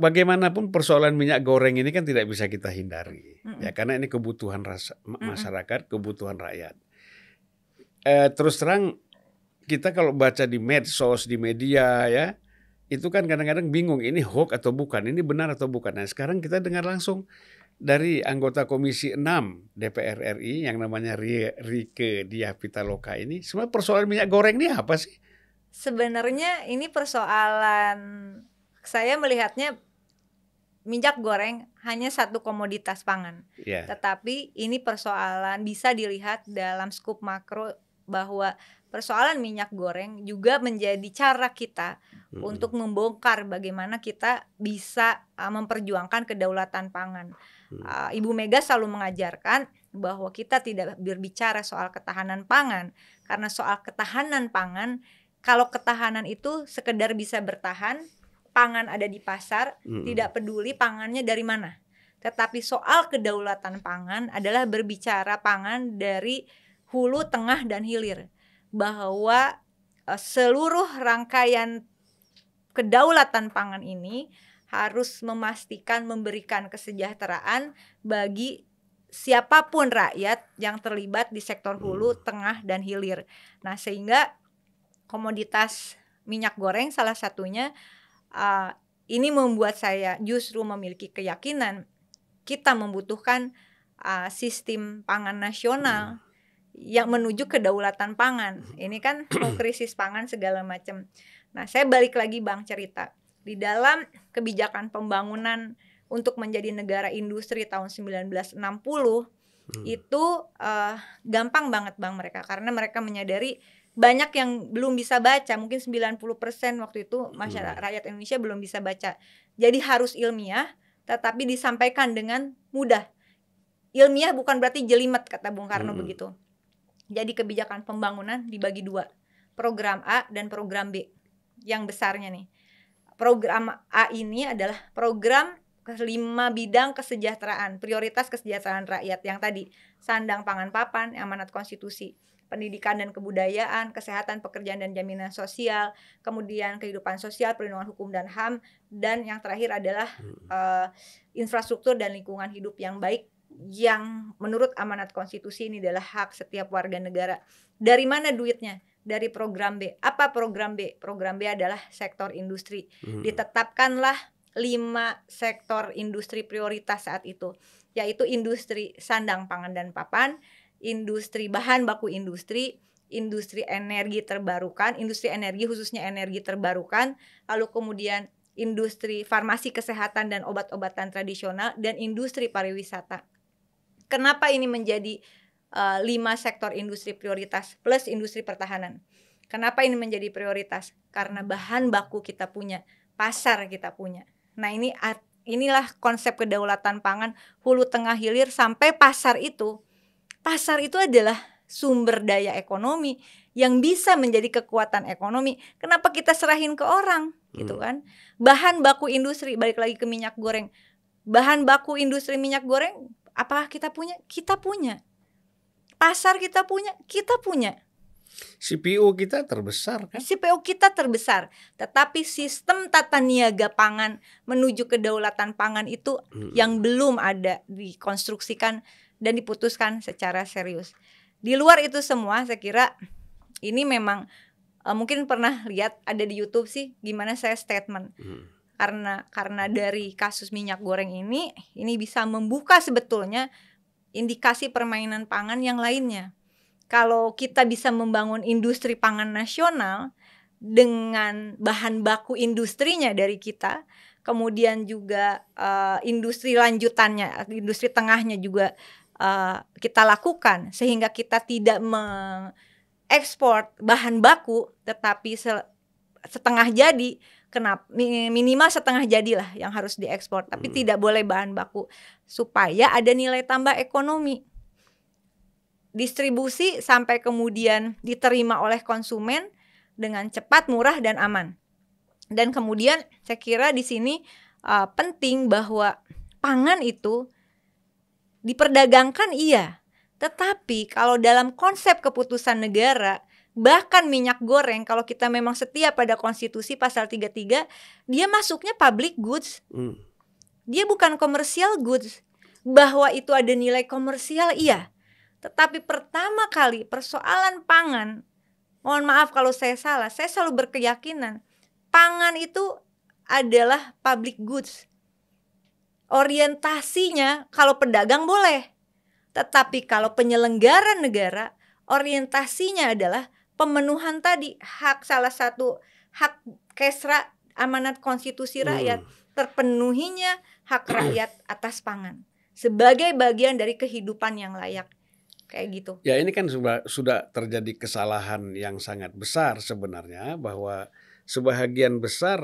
bagaimanapun persoalan minyak goreng ini kan tidak bisa kita hindari mm -mm. ya karena ini kebutuhan rasa, masyarakat, mm kebutuhan rakyat. Eh, terus terang kita kalau baca di medsos, di media ya itu kan kadang-kadang bingung ini hoax atau bukan, ini benar atau bukan. Nah sekarang kita dengar langsung dari anggota Komisi 6 DPR RI yang namanya Rike Diah Pitaloka ini, sebenarnya persoalan minyak goreng ini apa sih? Sebenarnya ini persoalan saya melihatnya minyak goreng hanya satu komoditas pangan. Yeah. Tetapi ini persoalan bisa dilihat dalam skup makro bahwa persoalan minyak goreng juga menjadi cara kita hmm. untuk membongkar bagaimana kita bisa ah, memperjuangkan kedaulatan pangan. Hmm. Ibu Mega selalu mengajarkan bahwa kita tidak berbicara soal ketahanan pangan karena soal ketahanan pangan kalau ketahanan itu sekedar bisa bertahan pangan ada di pasar, hmm. tidak peduli pangannya dari mana. Tetapi soal kedaulatan pangan adalah berbicara pangan dari hulu, tengah, dan hilir. Bahwa e, seluruh rangkaian kedaulatan pangan ini harus memastikan memberikan kesejahteraan bagi siapapun rakyat yang terlibat di sektor hulu, mm. tengah, dan hilir. Nah, sehingga komoditas minyak goreng salah satunya uh, ini membuat saya justru memiliki keyakinan kita membutuhkan uh, sistem pangan nasional hmm. yang menuju kedaulatan pangan. Ini kan mau krisis pangan segala macam. Nah, saya balik lagi Bang cerita. Di dalam kebijakan pembangunan untuk menjadi negara industri tahun 1960 hmm. itu uh, gampang banget Bang mereka karena mereka menyadari banyak yang belum bisa baca, mungkin 90% waktu itu masyarakat hmm. rakyat Indonesia belum bisa baca. Jadi harus ilmiah tetapi disampaikan dengan mudah. Ilmiah bukan berarti jelimet kata Bung Karno hmm. begitu. Jadi kebijakan pembangunan dibagi dua, program A dan program B. Yang besarnya nih. Program A ini adalah program kelima bidang kesejahteraan, prioritas kesejahteraan rakyat yang tadi sandang pangan papan, amanat konstitusi pendidikan dan kebudayaan, kesehatan, pekerjaan dan jaminan sosial, kemudian kehidupan sosial, perlindungan hukum dan HAM, dan yang terakhir adalah uh, infrastruktur dan lingkungan hidup yang baik yang menurut amanat konstitusi ini adalah hak setiap warga negara. Dari mana duitnya? Dari program B. Apa program B? Program B adalah sektor industri. Hmm. Ditetapkanlah lima sektor industri prioritas saat itu, yaitu industri sandang pangan dan papan, industri bahan baku industri, industri energi terbarukan, industri energi khususnya energi terbarukan, lalu kemudian industri farmasi kesehatan dan obat-obatan tradisional dan industri pariwisata. Kenapa ini menjadi uh, lima sektor industri prioritas plus industri pertahanan? Kenapa ini menjadi prioritas? Karena bahan baku kita punya, pasar kita punya. Nah, ini inilah konsep kedaulatan pangan hulu tengah hilir sampai pasar itu pasar itu adalah sumber daya ekonomi yang bisa menjadi kekuatan ekonomi. Kenapa kita serahin ke orang gitu hmm. kan? Bahan baku industri balik lagi ke minyak goreng. Bahan baku industri minyak goreng apakah kita punya? Kita punya. Pasar kita punya, kita punya. CPO kita terbesar kan? CPO kita terbesar, tetapi sistem tata niaga pangan menuju kedaulatan pangan itu hmm. yang belum ada dikonstruksikan dan diputuskan secara serius. Di luar itu semua saya kira ini memang uh, mungkin pernah lihat ada di YouTube sih gimana saya statement. Hmm. Karena karena dari kasus minyak goreng ini ini bisa membuka sebetulnya indikasi permainan pangan yang lainnya. Kalau kita bisa membangun industri pangan nasional dengan bahan baku industrinya dari kita, kemudian juga uh, industri lanjutannya, industri tengahnya juga uh, kita lakukan sehingga kita tidak mengekspor bahan baku tetapi setengah jadi kenapa minimal setengah jadilah yang harus diekspor tapi hmm. tidak boleh bahan baku supaya ada nilai tambah ekonomi distribusi sampai kemudian diterima oleh konsumen dengan cepat murah dan aman dan kemudian saya kira di sini uh, penting bahwa pangan itu Diperdagangkan iya, tetapi kalau dalam konsep keputusan negara, bahkan minyak goreng kalau kita memang setia pada konstitusi pasal 33, dia masuknya public goods. Hmm. Dia bukan komersial goods. Bahwa itu ada nilai komersial iya. Tetapi pertama kali persoalan pangan, mohon maaf kalau saya salah, saya selalu berkeyakinan pangan itu adalah public goods orientasinya kalau pedagang boleh. Tetapi kalau penyelenggara negara orientasinya adalah pemenuhan tadi hak salah satu hak kesra amanat konstitusi rakyat hmm. terpenuhinya hak rakyat atas pangan sebagai bagian dari kehidupan yang layak kayak gitu. Ya ini kan sudah terjadi kesalahan yang sangat besar sebenarnya bahwa sebahagian besar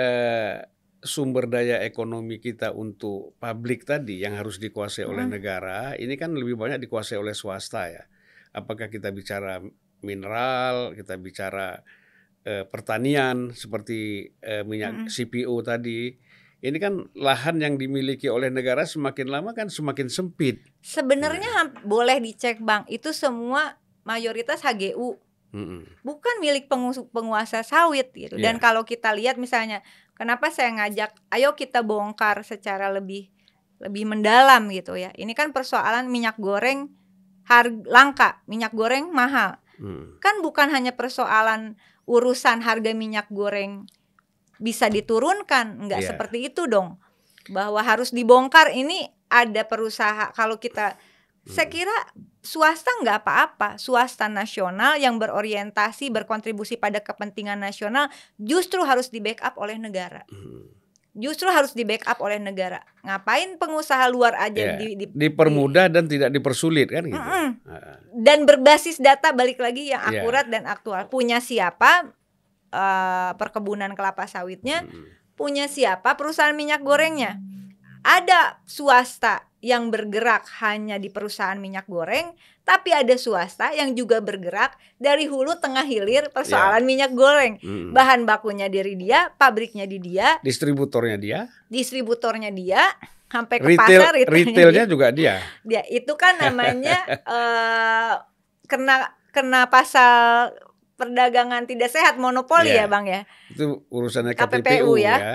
eh, sumber daya ekonomi kita untuk publik tadi yang harus dikuasai hmm. oleh negara ini kan lebih banyak dikuasai oleh swasta ya. Apakah kita bicara mineral, kita bicara eh, pertanian seperti eh, minyak hmm. CPO tadi. Ini kan lahan yang dimiliki oleh negara semakin lama kan semakin sempit. Sebenarnya nah. boleh dicek Bang, itu semua mayoritas HGU. bukan milik penguasa sawit gitu. Yeah. Dan iya. kalau kita lihat misalnya Kenapa saya ngajak, ayo kita bongkar secara lebih lebih mendalam gitu ya. Ini kan persoalan minyak goreng harga langka, minyak goreng mahal. Hmm. Kan bukan hanya persoalan urusan harga minyak goreng bisa diturunkan, nggak yeah. seperti itu dong. Bahwa harus dibongkar ini ada perusahaan kalau kita saya hmm. kira swasta nggak apa-apa, swasta nasional yang berorientasi berkontribusi pada kepentingan nasional justru harus di backup oleh negara. Hmm. Justru harus di backup oleh negara. Ngapain pengusaha luar aja yeah. di, di, dipermudah di, dan tidak dipersulit kan gitu. Mm -mm. Dan berbasis data balik lagi yang ya. akurat yeah. dan aktual. Punya siapa uh, perkebunan kelapa sawitnya? Hmm. Punya siapa perusahaan minyak gorengnya? Ada swasta yang bergerak hanya di perusahaan minyak goreng, tapi ada swasta yang juga bergerak dari hulu tengah hilir persoalan yeah. minyak goreng. Mm. Bahan bakunya dari dia, pabriknya di dia, distributornya dia, distributornya dia, sampai ke Retail, pasar retailnya, dia. juga dia. Dia itu kan namanya uh, kena kena pasal perdagangan tidak sehat monopoli yeah. ya, Bang ya. Itu urusannya KPPU, KPPU ya. ya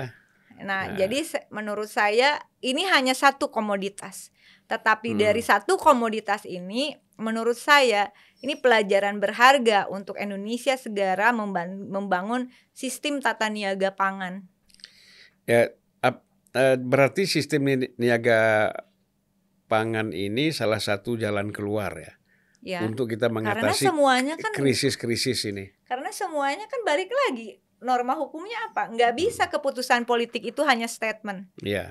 Nah, nah, jadi menurut saya ini hanya satu komoditas. Tetapi hmm. dari satu komoditas ini menurut saya ini pelajaran berharga untuk Indonesia segera membangun sistem tata niaga pangan. Ya, ap, eh, berarti sistem niaga pangan ini salah satu jalan keluar ya. Ya. Untuk kita mengatasi kan krisis-krisis kan, -krisis ini. Karena semuanya kan balik lagi norma hukumnya apa? Nggak bisa keputusan politik itu hanya statement. Iya. Yeah.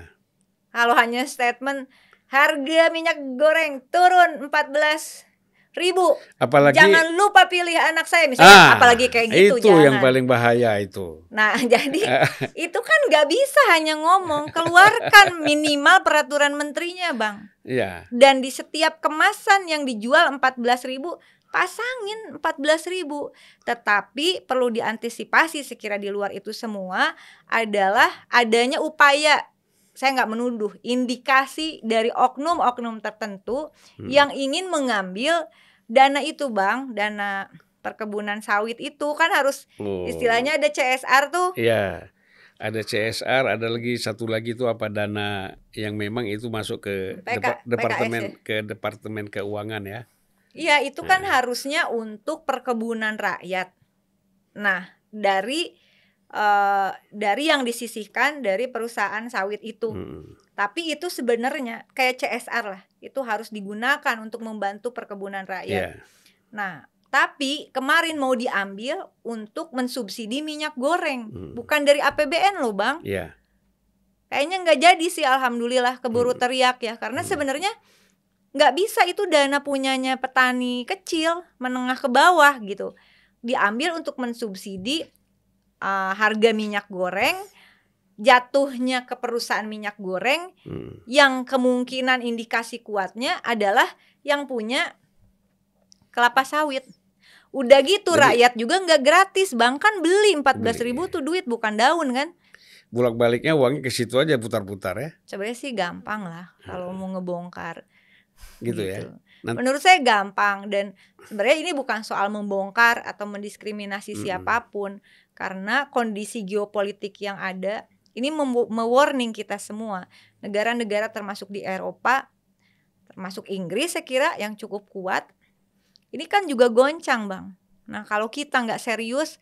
Kalau hanya statement harga minyak goreng turun 14 ribu. Apalagi jangan lupa pilih anak saya misalnya. Ah, apalagi kayak gitu. Itu jangan. yang paling bahaya itu. Nah jadi eh. itu kan nggak bisa hanya ngomong. Keluarkan minimal peraturan menterinya bang. Iya. Dan di setiap kemasan yang dijual 14 ribu pasangin ribu, Tetapi perlu diantisipasi sekira di luar itu semua adalah adanya upaya saya nggak menuduh indikasi dari oknum-oknum tertentu hmm. yang ingin mengambil dana itu bang dana perkebunan sawit itu kan harus oh. istilahnya ada CSR tuh ya ada CSR ada lagi satu lagi itu apa dana yang memang itu masuk ke PK, departemen PKS departemen ya? ke departemen keuangan ya Iya, itu kan hmm. harusnya untuk perkebunan rakyat. Nah, dari uh, dari yang disisihkan dari perusahaan sawit itu. Hmm. Tapi itu sebenarnya kayak CSR lah. Itu harus digunakan untuk membantu perkebunan rakyat. Yeah. Nah, tapi kemarin mau diambil untuk mensubsidi minyak goreng, hmm. bukan dari APBN loh, Bang. Yeah. Kayaknya nggak jadi sih alhamdulillah keburu hmm. teriak ya karena hmm. sebenarnya nggak bisa itu dana punyanya petani kecil menengah ke bawah gitu diambil untuk mensubsidi uh, harga minyak goreng jatuhnya ke perusahaan minyak goreng hmm. yang kemungkinan indikasi kuatnya adalah yang punya kelapa sawit udah gitu Jadi, rakyat juga nggak gratis bang kan beli empat belas ribu tuh duit bukan daun kan bolak baliknya uangnya ke situ aja putar-putar ya sebenarnya sih gampang lah hmm. kalau hmm. mau ngebongkar gitu, gitu. ya. Gitu. Nanti. Menurut saya gampang dan sebenarnya ini bukan soal membongkar atau mendiskriminasi hmm. siapapun karena kondisi geopolitik yang ada ini mewarning kita semua negara-negara termasuk di Eropa termasuk Inggris saya kira yang cukup kuat ini kan juga goncang bang nah kalau kita nggak serius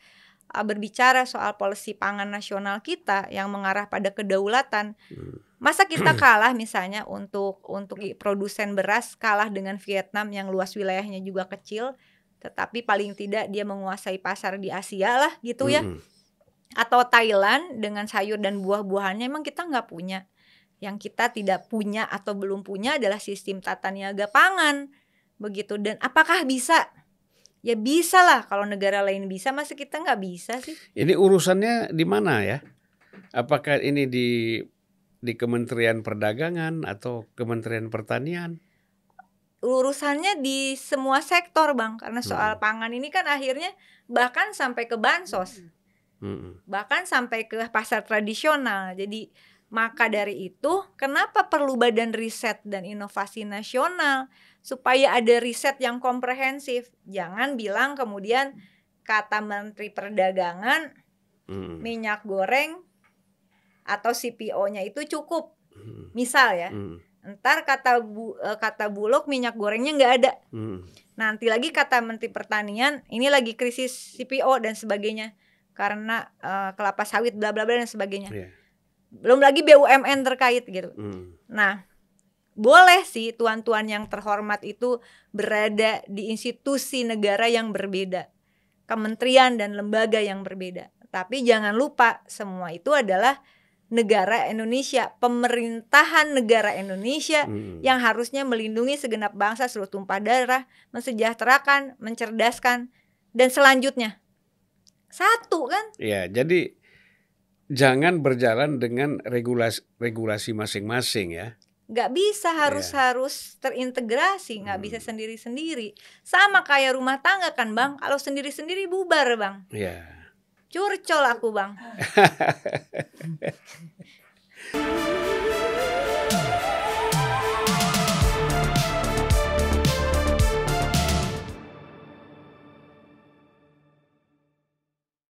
Eh, berbicara soal polisi pangan nasional kita yang mengarah pada kedaulatan. Hmm. Masa kita kalah misalnya untuk untuk produsen beras kalah dengan Vietnam yang luas wilayahnya juga kecil, tetapi paling tidak dia menguasai pasar di Asia lah gitu ya. Hmm. Atau Thailand dengan sayur dan buah-buahannya emang kita nggak punya. Yang kita tidak punya atau belum punya adalah sistem tata niaga pangan begitu dan apakah bisa Ya bisa lah kalau negara lain bisa masa kita nggak bisa sih. Ini urusannya di mana ya? Apakah ini di di Kementerian Perdagangan atau Kementerian Pertanian? Urusannya di semua sektor bang, karena soal hmm. pangan ini kan akhirnya bahkan sampai ke bansos, hmm. bahkan sampai ke pasar tradisional. Jadi maka dari itu, kenapa perlu Badan Riset dan Inovasi Nasional supaya ada riset yang komprehensif? Jangan bilang kemudian kata Menteri Perdagangan hmm. minyak goreng atau CPO-nya itu cukup. Hmm. Misal ya. Hmm. Ntar kata bu, eh, kata Bulog minyak gorengnya nggak ada. Hmm. Nanti lagi kata Menteri Pertanian ini lagi krisis CPO dan sebagainya karena uh, kelapa sawit bla bla bla dan sebagainya. Yeah belum lagi BUMN terkait gitu. Hmm. Nah, boleh sih tuan-tuan yang terhormat itu berada di institusi negara yang berbeda, kementerian dan lembaga yang berbeda. Tapi jangan lupa semua itu adalah negara Indonesia, pemerintahan negara Indonesia hmm. yang harusnya melindungi segenap bangsa seluruh tumpah darah, mensejahterakan, mencerdaskan dan selanjutnya. Satu kan? Iya, jadi jangan berjalan dengan regulasi regulasi masing-masing ya Gak bisa harus yeah. harus terintegrasi nggak hmm. bisa sendiri sendiri sama kayak rumah tangga kan bang kalau sendiri sendiri bubar bang yeah. curcol aku bang